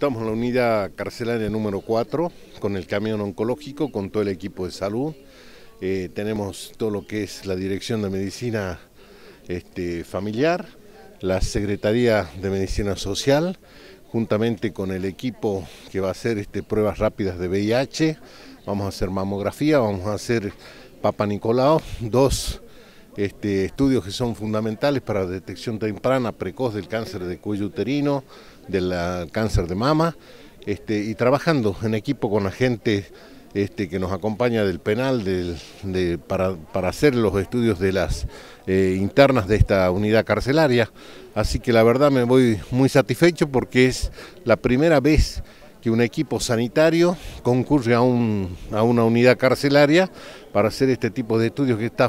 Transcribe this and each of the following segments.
Estamos en la unidad carcelaria número 4 con el camión oncológico, con todo el equipo de salud. Eh, tenemos todo lo que es la Dirección de Medicina este, Familiar, la Secretaría de Medicina Social, juntamente con el equipo que va a hacer este, pruebas rápidas de VIH, vamos a hacer mamografía, vamos a hacer Papa Nicolau, dos este, estudios que son fundamentales para la detección temprana, precoz del cáncer de cuello uterino, del cáncer de mama, este, y trabajando en equipo con agentes este, que nos acompaña del penal para, hacer los estudios de las eh, internas de esta unidad carcelaria. Así que la verdad me voy muy satisfecho porque es la primera vez que un equipo sanitario concurre a, a una unidad carcelaria para hacer este tipo de estudios que está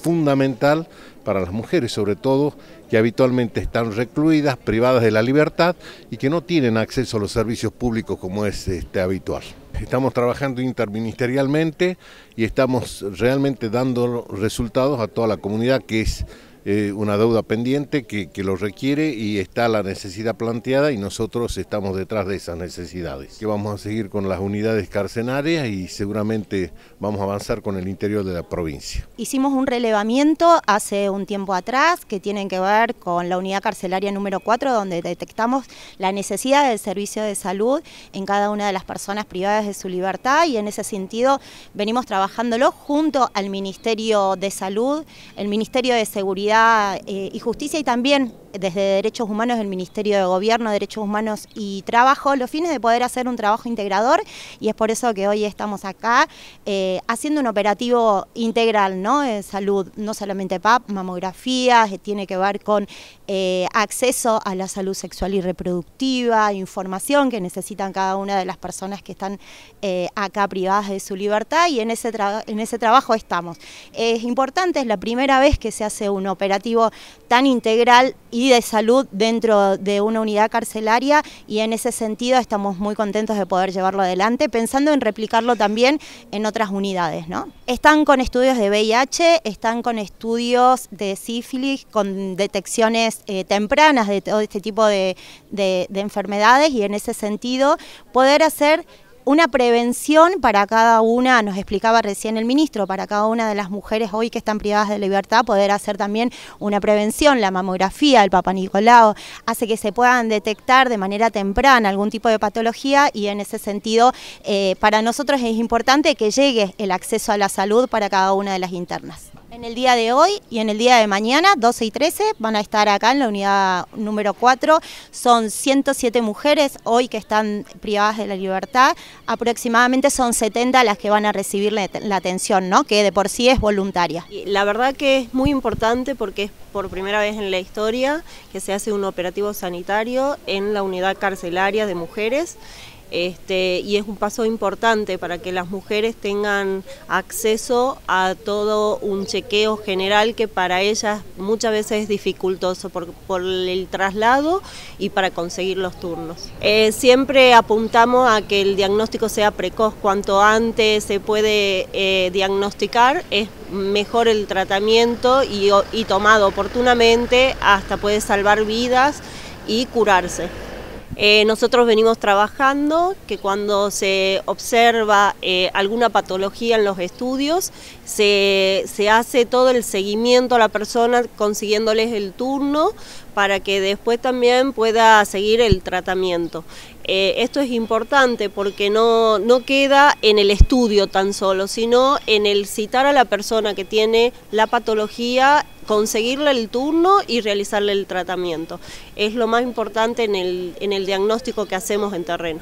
fundamental para las mujeres, sobre todo, que habitualmente están recluidas, privadas de la libertad y que no tienen acceso a los servicios públicos como es este, habitual. Estamos trabajando interministerialmente y estamos realmente dando resultados a toda la comunidad que es eh, una deuda pendiente que, lo requiere y está la necesidad planteada y nosotros estamos detrás de esas necesidades. Que vamos a seguir con las unidades carcenarias y seguramente vamos a avanzar con el interior de la provincia. Hicimos un relevamiento hace un tiempo atrás que tiene que ver con la unidad carcelaria número 4 donde detectamos la necesidad del servicio de salud en cada una de las personas privadas de su libertad y en ese sentido venimos trabajándolo junto al Ministerio de Salud, el Ministerio de Seguridad eh, y Justicia y también desde Derechos Humanos del Ministerio de Gobierno, Derechos Humanos y Trabajo, los fines de poder hacer un trabajo integrador y es por eso que hoy estamos acá eh, haciendo un operativo integral ¿no? en eh, salud, no solamente PAP, mamografías, eh, tiene que ver con acceso a la salud sexual y reproductiva, información que necesitan cada una de las personas que están acá privadas de su libertad y en ese, en ese trabajo estamos. Es importante, es la primera vez que se hace un operativo tan integral y de salud dentro de una unidad carcelaria y en ese sentido estamos muy contentos de poder llevarlo adelante, pensando en replicarlo también en otras unidades. ¿no? Están con estudios de VIH, están con estudios de sífilis, con detecciones eh, tempranas de todo este tipo de enfermedades y en ese sentido poder hacer una prevención para cada una, nos explicaba recién el ministro, para cada una de las mujeres hoy que están privadas de libertad, poder hacer también una prevención, la mamografía, el Papa Nicolau, hace que se puedan detectar de manera temprana algún tipo de patología y en ese sentido eh, para nosotros es importante que llegue el acceso a la salud para cada una de las internas. En el día de hoy y en el día de mañana, 12 y 13, van a estar acá en la unidad número 4. Son 107 mujeres hoy que están privadas de la libertad. Aproximadamente son 70 las que van a recibir la, atención, ¿no? que de por sí es voluntaria. La verdad que es muy importante porque es por primera vez en la historia que se hace un operativo sanitario en la unidad carcelaria de mujeres. Este, y es un paso importante para que las mujeres tengan acceso a todo un chequeo general que para ellas muchas veces es dificultoso por, el traslado y para conseguir los turnos. Eh, siempre apuntamos a que el diagnóstico sea precoz, cuanto antes se puede eh, diagnosticar es mejor el tratamiento y tomado oportunamente hasta puede salvar vidas y curarse. Eh, nosotros venimos trabajando que cuando se observa eh, alguna patología en los estudios, se, hace todo el seguimiento a la persona consiguiéndoles el turno para que después también pueda seguir el tratamiento. Eh, esto es importante porque no, no queda en el estudio tan solo, sino en el citar a la persona que tiene la patología conseguirle el turno y realizarle el tratamiento. Es lo más importante en el, en el diagnóstico que hacemos en terreno.